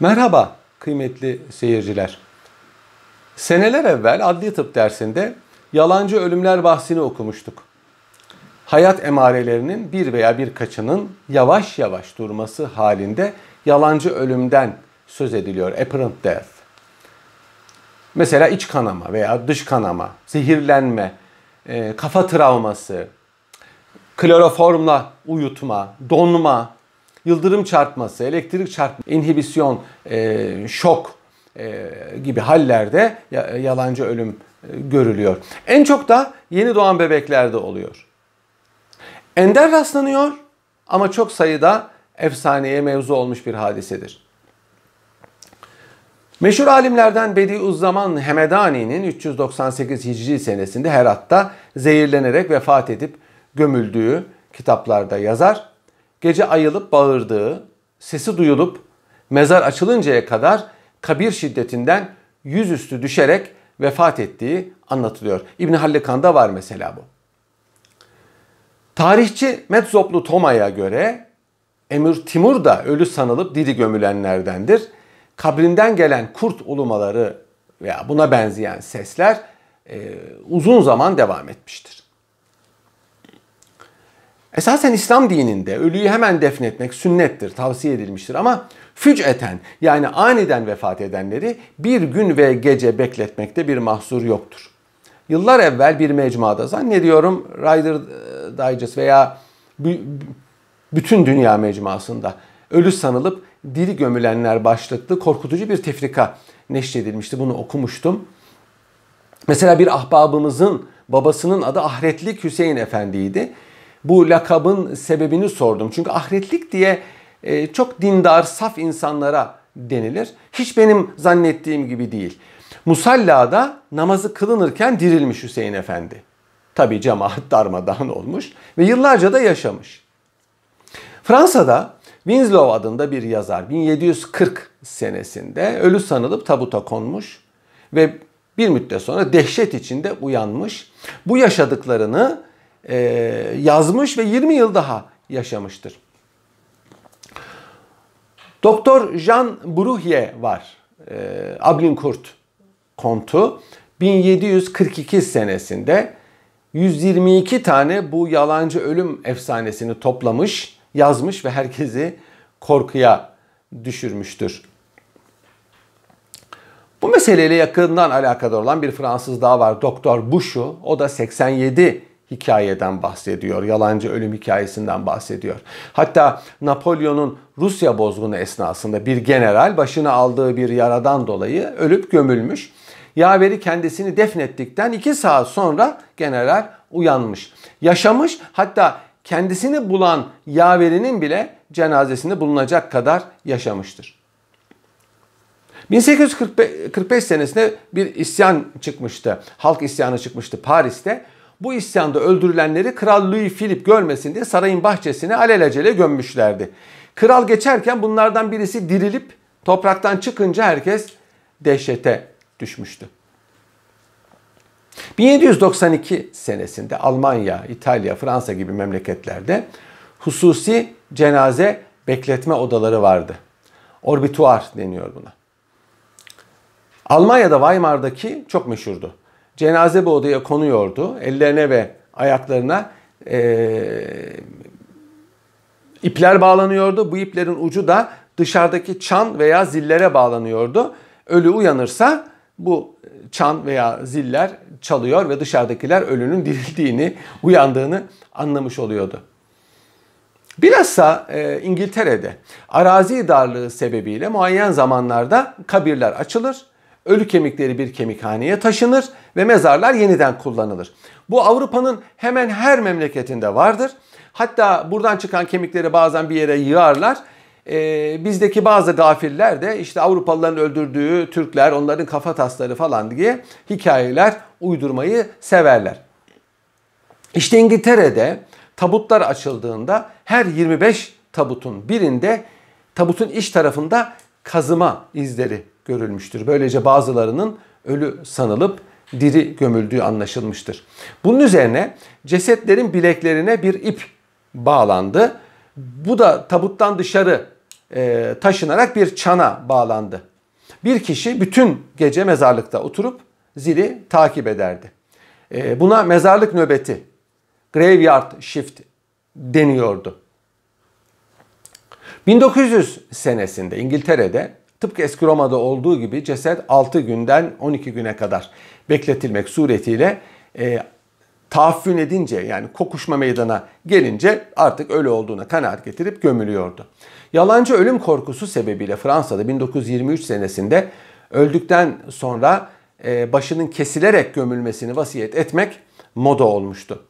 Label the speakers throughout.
Speaker 1: Merhaba kıymetli seyirciler. Seneler evvel adli tıp dersinde yalancı ölümler bahsini okumuştuk. Hayat emarelerinin bir veya birkaçının yavaş yavaş durması halinde yalancı ölümden söz ediliyor. Apparent death. Mesela iç kanama veya dış kanama, zehirlenme, e, kafa travması, kloroformla uyutma, donma, yıldırım çarpması, elektrik çarpması, inhibisyon, e, şok e, gibi hallerde e, yalancı ölüm e, görülüyor. En çok da yeni doğan bebeklerde oluyor. Ender rastlanıyor ama çok sayıda efsaneye mevzu olmuş bir hadisedir. Meşhur alimlerden Bediüzzaman Hemedani'nin 398 Hicri senesinde Herat'ta zehirlenerek vefat edip gömüldüğü kitaplarda yazar gece ayılıp bağırdığı, sesi duyulup mezar açılıncaya kadar kabir şiddetinden yüzüstü düşerek vefat ettiği anlatılıyor. İbn Hallekan'da var mesela bu. Tarihçi Metzoplu Toma'ya göre Emir Timur da ölü sanılıp diri gömülenlerdendir. Kabrinden gelen kurt ulumaları veya buna benzeyen sesler e, uzun zaman devam etmiştir. Esasen İslam dininde ölüyü hemen defnetmek sünnettir, tavsiye edilmiştir ama füceten, yani aniden vefat edenleri bir gün ve gece bekletmekte bir mahsur yoktur. Yıllar evvel bir mecmuada zannediyorum Rider Digest veya bütün dünya mecmuasında ölü sanılıp diri gömülenler başlıklı korkutucu bir tefrika neşredilmişti. Bunu okumuştum. Mesela bir ahbabımızın babasının adı Ahretlik Hüseyin Efendi'ydi bu lakabın sebebini sordum. Çünkü ahretlik diye e, çok dindar, saf insanlara denilir. Hiç benim zannettiğim gibi değil. Musalla'da namazı kılınırken dirilmiş Hüseyin Efendi. Tabi cemaat darmadağın olmuş ve yıllarca da yaşamış. Fransa'da Winslow adında bir yazar 1740 senesinde ölü sanılıp tabuta konmuş ve bir müddet sonra dehşet içinde uyanmış. Bu yaşadıklarını e, yazmış ve 20 yıl daha yaşamıştır. Doktor Jean Bruhye var. E, Ablinkurt kontu 1742 senesinde 122 tane bu yalancı ölüm efsanesini toplamış, yazmış ve herkesi korkuya düşürmüştür. Bu meseleyle yakından alakadar olan bir Fransız daha var. Doktor Bouchou. O da 87 hikayeden bahsediyor. Yalancı ölüm hikayesinden bahsediyor. Hatta Napolyon'un Rusya bozgunu esnasında bir general başına aldığı bir yaradan dolayı ölüp gömülmüş. Yaveri kendisini defnettikten iki saat sonra general uyanmış. Yaşamış hatta kendisini bulan yaverinin bile cenazesinde bulunacak kadar yaşamıştır. 1845 senesinde bir isyan çıkmıştı. Halk isyanı çıkmıştı Paris'te bu isyanda öldürülenleri Kral Louis Philip görmesin diye sarayın bahçesine alelacele gömmüşlerdi. Kral geçerken bunlardan birisi dirilip topraktan çıkınca herkes dehşete düşmüştü. 1792 senesinde Almanya, İtalya, Fransa gibi memleketlerde hususi cenaze bekletme odaları vardı. Orbituar deniyor buna. Almanya'da Weimar'daki çok meşhurdu cenaze bu odaya konuyordu. Ellerine ve ayaklarına e, ipler bağlanıyordu. Bu iplerin ucu da dışarıdaki çan veya zillere bağlanıyordu. Ölü uyanırsa bu çan veya ziller çalıyor ve dışarıdakiler ölünün dirildiğini, uyandığını anlamış oluyordu. Bilhassa e, İngiltere'de arazi darlığı sebebiyle muayyen zamanlarda kabirler açılır ölü kemikleri bir kemikhaneye taşınır ve mezarlar yeniden kullanılır. Bu Avrupa'nın hemen her memleketinde vardır. Hatta buradan çıkan kemikleri bazen bir yere yığarlar. Ee, bizdeki bazı gafiller de işte Avrupalıların öldürdüğü Türkler, onların kafa tasları falan diye hikayeler uydurmayı severler. İşte İngiltere'de tabutlar açıldığında her 25 tabutun birinde tabutun iç tarafında kazıma izleri görülmüştür. Böylece bazılarının ölü sanılıp diri gömüldüğü anlaşılmıştır. Bunun üzerine cesetlerin bileklerine bir ip bağlandı. Bu da tabuttan dışarı e, taşınarak bir çana bağlandı. Bir kişi bütün gece mezarlıkta oturup zili takip ederdi. E, buna mezarlık nöbeti, graveyard shift deniyordu. 1900 senesinde İngiltere'de Tıpkı eski Roma'da olduğu gibi ceset 6 günden 12 güne kadar bekletilmek suretiyle e, taaffün edince yani kokuşma meydana gelince artık ölü olduğuna kanaat getirip gömülüyordu. Yalancı ölüm korkusu sebebiyle Fransa'da 1923 senesinde öldükten sonra e, başının kesilerek gömülmesini vasiyet etmek moda olmuştu.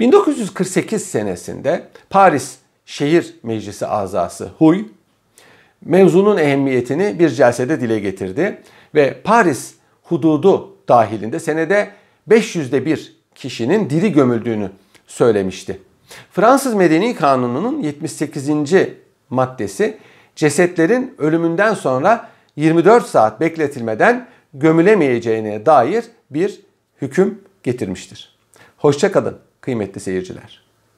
Speaker 1: 1948 senesinde Paris Şehir Meclisi azası Huy mevzunun ehemmiyetini bir celsede dile getirdi ve Paris hududu dahilinde senede 500'de bir kişinin diri gömüldüğünü söylemişti. Fransız Medeni Kanunu'nun 78. maddesi cesetlerin ölümünden sonra 24 saat bekletilmeden gömülemeyeceğine dair bir hüküm getirmiştir. Hoşça kalın kıymetli seyirciler.